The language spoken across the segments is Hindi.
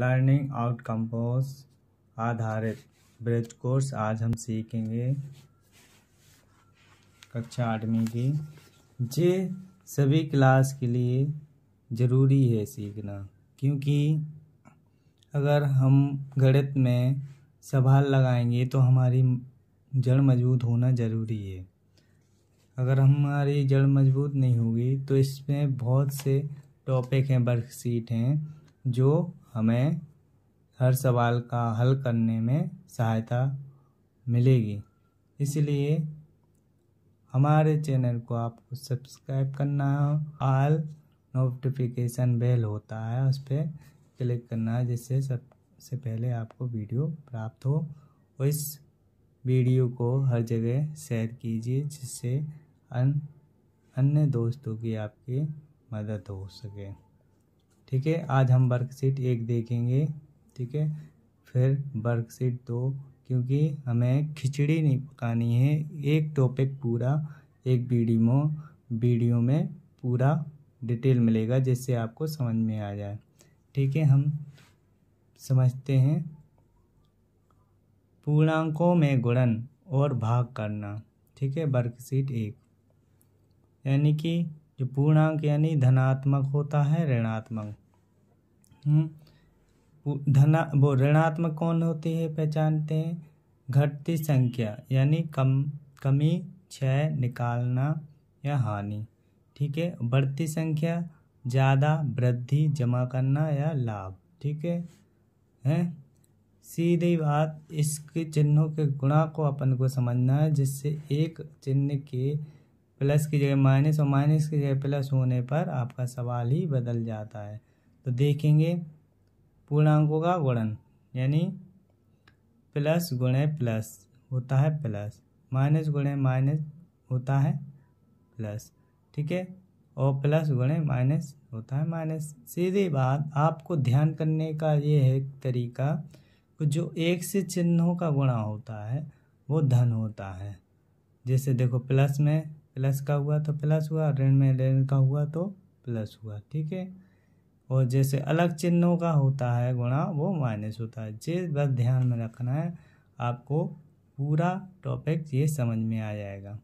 लर्निंग आउटकम्पोज आधारित ब्रिज कोर्स आज हम सीखेंगे कक्षा आठवीं की जे सभी क्लास के लिए ज़रूरी है सीखना क्योंकि अगर हम गणित में सवाल लगाएंगे तो हमारी जड़ मजबूत होना ज़रूरी है अगर हमारी जड़ मजबूत नहीं होगी तो इसमें बहुत से टॉपिक हैं वर्कशीट हैं जो हमें हर सवाल का हल करने में सहायता मिलेगी इसलिए हमारे चैनल को आपको सब्सक्राइब करना है आल नोटिफिकेशन बेल होता है उस पर क्लिक करना है जिससे सबसे पहले आपको वीडियो प्राप्त हो और इस वीडियो को हर जगह शेयर कीजिए जिससे अन, अन्य दोस्तों की आपकी मदद हो सके ठीक है आज हम वर्कशीट एक देखेंगे ठीक है फिर वर्कशीट दो क्योंकि हमें खिचड़ी नहीं पकानी है एक टॉपिक पूरा एक वीडियो वीडियो में पूरा डिटेल मिलेगा जिससे आपको समझ में आ जाए ठीक है हम समझते हैं पूर्णांकों में गुणन और भाग करना ठीक है वर्कशीट एक यानी कि जो पूर्णांक यानी धनात्मक होता है ऋणात्मक हम्म। धना वो ऋणात्मक कौन होती है पहचानते हैं घटती संख्या यानी कम कमी क्षय निकालना या हानि ठीक है बढ़ती संख्या ज़्यादा वृद्धि जमा करना या लाभ ठीक है हैं सीधी बात इसके चिन्हों के गुणा को अपन को समझना है जिससे एक चिन्ह के प्लस की जगह माइनस और माइनस की जगह प्लस होने पर आपका सवाल ही बदल जाता है तो देखेंगे पूर्णांकों का गुणन यानी प्लस गुणे प्लस होता है प्लस माइनस गुणे माइनस होता है प्लस ठीक है और प्लस गुणे माइनस होता है माइनस सीधी बात आपको ध्यान करने का ये है तरीका कि जो एक से चिन्हों का गुणा होता है वो धन होता है जैसे देखो प्लस में प्लस का हुआ तो प्लस हुआ ऋण में ऋण का हुआ तो प्लस हुआ ठीक है और जैसे अलग चिन्हों का होता है गुणा वो माइनस होता है जे बस ध्यान में रखना है आपको पूरा टॉपिक ये समझ में आ जाएगा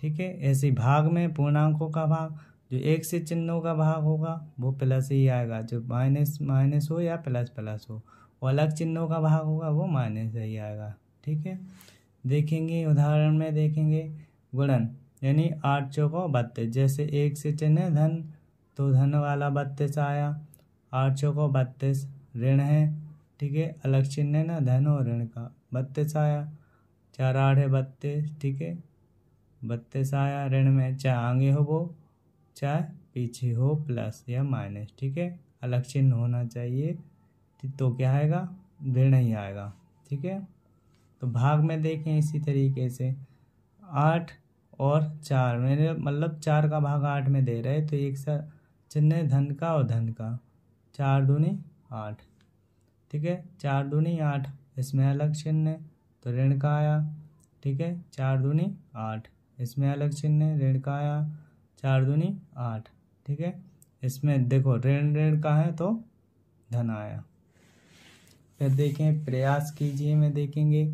ठीक है ऐसे भाग में पूर्णांकों का भाग जो एक से चिन्हों का भाग होगा वो प्लस ही आएगा जो माइनस माइनस हो या प्लस प्लस हो और अलग चिन्हों का भाग होगा वो माइनस ही आएगा ठीक है देखेंगे उदाहरण में देखेंगे गुणन यानी आठ चौक बत्तीस जैसे एक से चिन्ह धन तो धन वाला बत्तीस आया आठ चौको बत्तीस ऋण है ठीक है अलग चिन्ह है ना धन और ऋण का बत्तीस आया चार आठ है बत्तीस ठीक है बत्तीस आया ऋण में चाहे आगे हो वो चाहे पीछे हो प्लस या माइनस ठीक है अलग चिन्ह होना चाहिए तो क्या आएगा ऋण ही आएगा ठीक है तो भाग में देखें इसी तरीके से आठ और चार मेरे मतलब चार का भाग आठ में दे रहे तो एक सा चिन्ह धन का और धन का चार दूनी आठ ठीक है चार दूनी आठ इसमें अलग चिन्ह है तो ऋण का आया ठीक है चार दूनी आठ इसमें अलग चिन्ह है ऋण का आया चार दूनी आठ ठीक है इसमें देखो ऋण ऋण का है तो धन आया फिर देखें प्रयास कीजिए मैं देखेंगे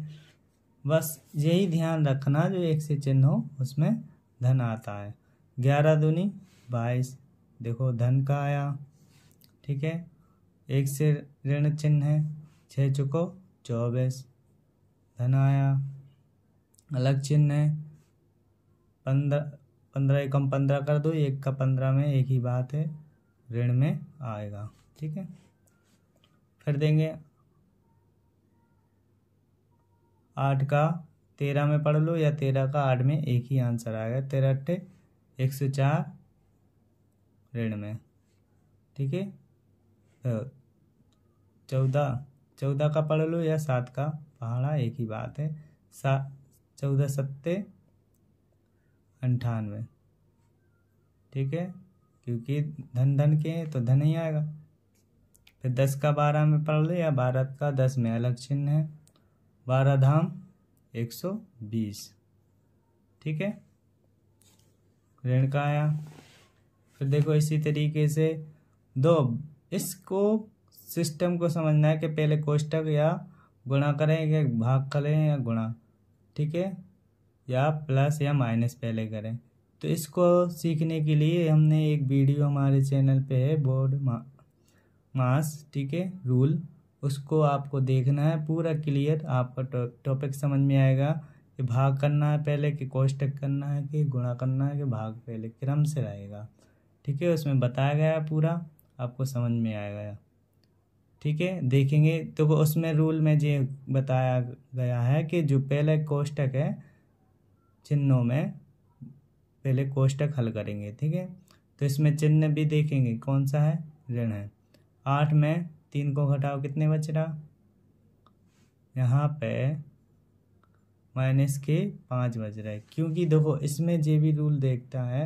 बस यही ध्यान रखना जो एक से चिन्ह हो उसमें धन आता है ग्यारह दूनी बाईस देखो धन का आया ठीक है एक से ऋण चिन्ह है छः चुको चौबीस धन आया अलग चिन्ह है पंद्रह पंद्रह एकम पंद्रह कर दो एक का पंद्रह में एक ही बात है ऋण में आएगा ठीक है फिर देंगे आठ का तेरह में पढ़ लो या तेरह का आठ में एक ही आंसर आएगा तेरह अट्ठे एक सौ चार ऋण में ठीक है तो चौदह चौदह का पढ़ लो या सात का पहाड़ा एक ही बात है सा चौदह सत्ते अंठानवे ठीक है क्योंकि धन धन के हैं तो धन ही आएगा फिर दस का बारह में पढ़ लो या बारह का दस में अलग चिन्ह है बारह धाम एक सौ बीस ठीक है ऋण का आया फिर तो देखो इसी तरीके से दो इसको सिस्टम को समझना है कि पहले कोष्टक या गुणा करें या भाग करें या गुणा ठीक है या प्लस या माइनस पहले करें तो इसको सीखने के लिए हमने एक वीडियो हमारे चैनल पे है बोर्ड मा, मास ठीक है रूल उसको आपको देखना है पूरा क्लियर आपका टॉपिक समझ में आएगा कि भाग करना है पहले कि कोष्टक करना है कि गुणा करना है कि भाग पहले क्रम से रहेगा ठीक है उसमें बताया गया पूरा आपको समझ में आएगा ठीक है देखेंगे तो उसमें रूल में ये बताया गया है कि जो पहले कोष्टक है चिन्हों में पहले कोष्टक हल करेंगे ठीक है तो इसमें चिन्ह भी देखेंगे कौन सा है ऋण है आठ में तीन को घटाओ कितने बच रहा यहाँ पे माइनस के पाँच बज रहा है क्योंकि देखो इसमें जे भी रूल देखता है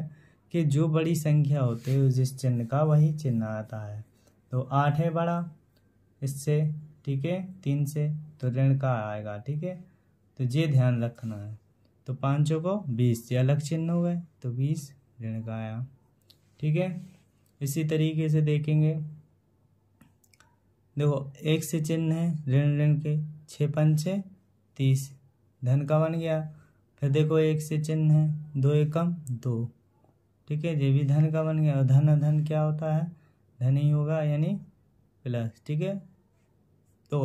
कि जो बड़ी संख्या होती है जिस चिन्ह का वही चिन्ह आता है तो आठ है बड़ा इससे ठीक है तीन से तो ऋण का आएगा ठीक है तो ये ध्यान रखना है तो पाँचों को बीस से अलग चिन्ह हो गए तो बीस ऋण का आया ठीक है इसी तरीके से देखेंगे देखो एक से चिन्ह है ऋण ऋण के छः पंचे तीस धन का बन गया फिर देखो एक से चिन्ह है दो एकम दो ठीक है जे भी धन का बन गया धन धन क्या होता है धन ही होगा यानी प्लस ठीक है तो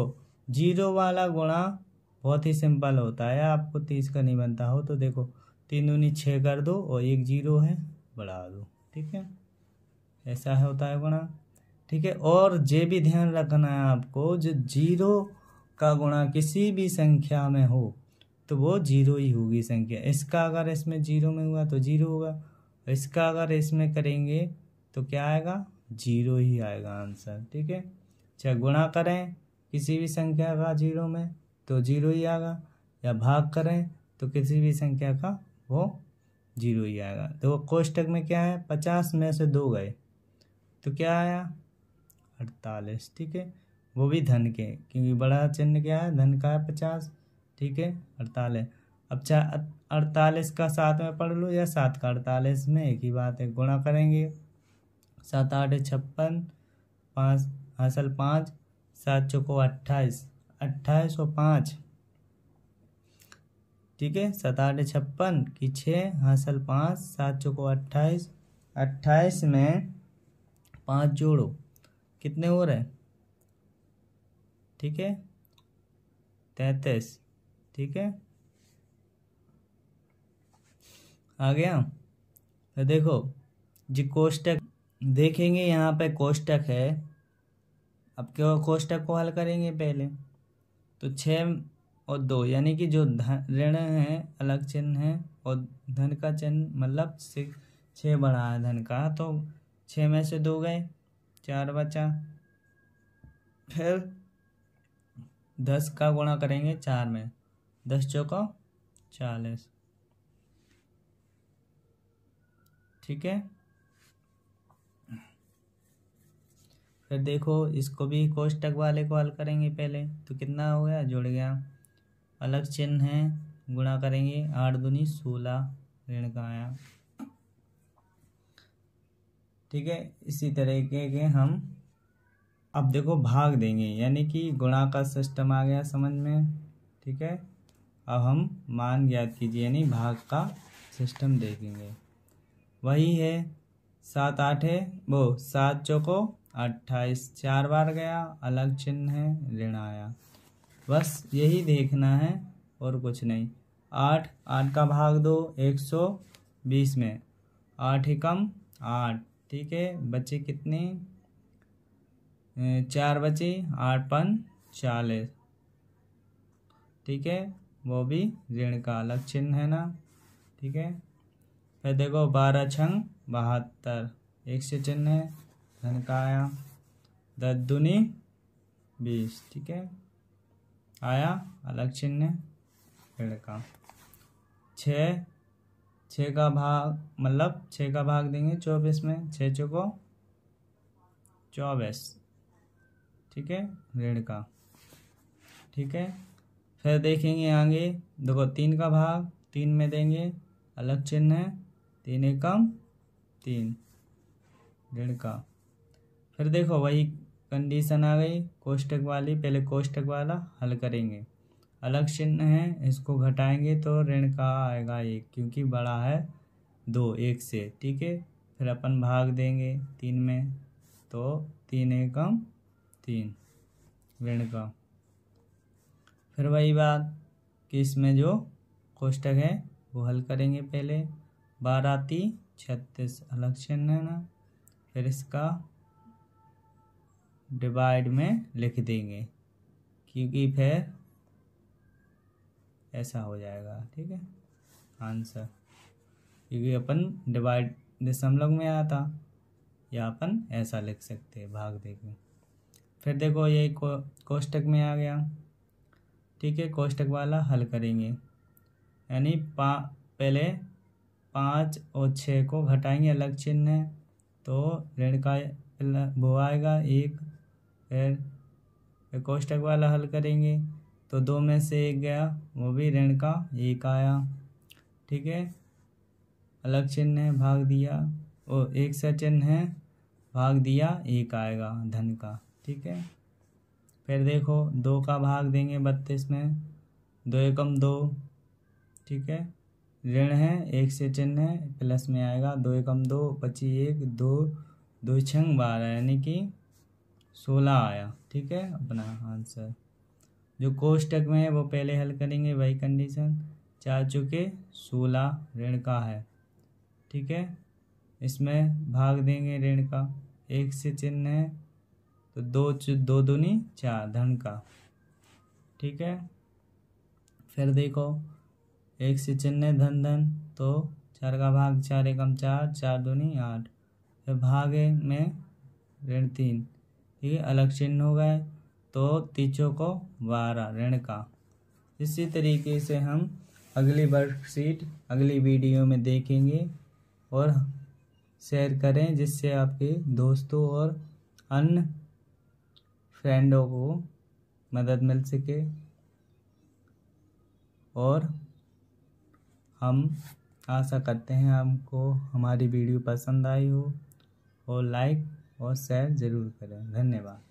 जीरो वाला गुणा बहुत ही सिंपल होता है आपको तीस का नहीं बनता हो तो देखो तीन दूनी छः कर दो और एक जीरो है बढ़ा दो ठीक है ऐसा है होता है गुणा ठीक है और ये भी ध्यान रखना है आपको जो जीरो का गुणा किसी भी संख्या में हो तो वो जीरो ही होगी संख्या इसका अगर इसमें जीरो में हुआ तो जीरो होगा इसका अगर इसमें करेंगे तो क्या आएगा जीरो ही आएगा आंसर ठीक है चाहे गुणा करें किसी भी संख्या का जीरो में तो जीरो ही आएगा या भाग करें तो किसी भी संख्या का वो जीरो ही आएगा तो कोष्टक में क्या है पचास में से दो गए तो क्या आया अड़तालीस ठीक है वो भी धन के क्योंकि बड़ा चिन्ह क्या है धन का है पचास ठीक है अड़तालीस अब चाहे अड़तालीस का सात में पढ़ लो या सात का अड़तालीस में एक ही बात है गुणा करेंगे सात आठ छप्पन पाँच हासिल पाँच सात चौको अट्ठाईस अट्ठाईस और पाँच ठीक है सात आठ छप्पन की छः हासिल पाँच सात चौको अट्ठाईस अट्ठाईस में पाँच जोड़ो कितने हो रहे ठीक है तैंतीस ठीक है आ गया तो देखो जी कोष्टक देखेंगे यहाँ पे कोष्टक है अब क्यों कोष्टक को हल करेंगे पहले तो छः और दो यानी कि जो धन ऋण है अलग चिन्ह है और धन का चिन्ह मतलब छः बढ़ा है धन का तो छः में से दो गए चार बचा फिर दस का गुणा करेंगे चार में दस चौका चालीस ठीक है फिर देखो इसको भी कोष्टक वाले को हल करेंगे पहले तो कितना हो गया जुड़ गया अलग चिन्ह है गुणा करेंगे आठ दुनी सोलह ऋण का आया ठीक है इसी तरीके के हम अब देखो भाग देंगे यानी कि गुणा का सिस्टम आ गया समझ में ठीक है अब हम मान ज्ञात कीजिए यानी भाग का सिस्टम देखेंगे वही है सात आठ है वो सात चौको अट्ठाईस चार बार गया अलग चिन्ह है ऋण आया बस यही देखना है और कुछ नहीं आठ आठ का भाग दो एक सौ बीस में आठ एकम आठ ठीक है बची कितनी चार बची आठ पन चालीस ठीक है वो भी ऋण का अलग चिन्ह है ना ठीक है फिर देखो बारह छंग बहत्तर एक से चिन्ह है धन का आया दस दुनी बीस ठीक है आया अलग चिन्ह पेड़ का छः छः का भाग मतलब छः का भाग देंगे चौबीस में छः चौको चौबीस ठीक है ऋण का ठीक है फिर देखेंगे आगे देखो तीन का भाग तीन में देंगे अलग चिन्ह है तीन एकम तीन ऋण का फिर देखो वही कंडीशन आ गई कोष्टक वाली पहले कोष्टक वाला हल करेंगे अलग चिन्ह है इसको घटाएंगे तो ऋण का आएगा एक क्योंकि बड़ा है दो एक से ठीक है फिर अपन भाग देंगे तीन में तो तीन एकम तीन ऋण का फिर वही बात कि इसमें जो कोष्टक है वो हल करेंगे पहले बाराती छत्तीस अलग चिन्ह है ना फिर इसका डिवाइड में लिख देंगे क्योंकि फिर ऐसा हो जाएगा ठीक है आंसर क्योंकि अपन डिवाइड दशमलव में आया था या अपन ऐसा लिख सकते हैं भाग देखें फिर देखो ये कोष्टक में आ गया ठीक है कोष्टक वाला हल करेंगे यानी पा पहले पाँच और छः को घटाएंगे अलग चिन्ह है तो ऋण का वो आएगा एक फिर कोष्टक वाला हल करेंगे तो दो में से एक गया वो भी ऋण का एक आया ठीक है अलग चिन्ह है भाग दिया और एक से चिन्ह है भाग दिया एक आएगा धन का ठीक है फिर देखो दो का भाग देंगे बत्तीस में दो एकम दो ठीक है ऋण है एक से चिन्ह है प्लस में आएगा दो एकम दो पच्चीस एक दो दो छंग बारह यानी कि सोलह आया ठीक है अपना आंसर जो कोष्टक में है वो पहले हल करेंगे वही कंडीशन चार चुके सोलह ऋण का है ठीक है इसमें भाग देंगे ऋण का एक से चिन्ह है तो दो दो दूनी चार धन का ठीक है फिर देखो एक से चिन्ह धन धन तो चार का भाग चार एकम चार चार दूनी आठ फिर भाग में ऋण तीन ठीक है अलग चिन्ह हो गए तो तीचों को बारह ऋण का इसी तरीके से हम अगली वर्कशीट अगली वीडियो में देखेंगे और शेयर करें जिससे आपके दोस्तों और अन्य फ्रेंडों को मदद मिल सके और हम आशा करते हैं आपको हमारी वीडियो पसंद आई हो और लाइक और शेयर ज़रूर करें धन्यवाद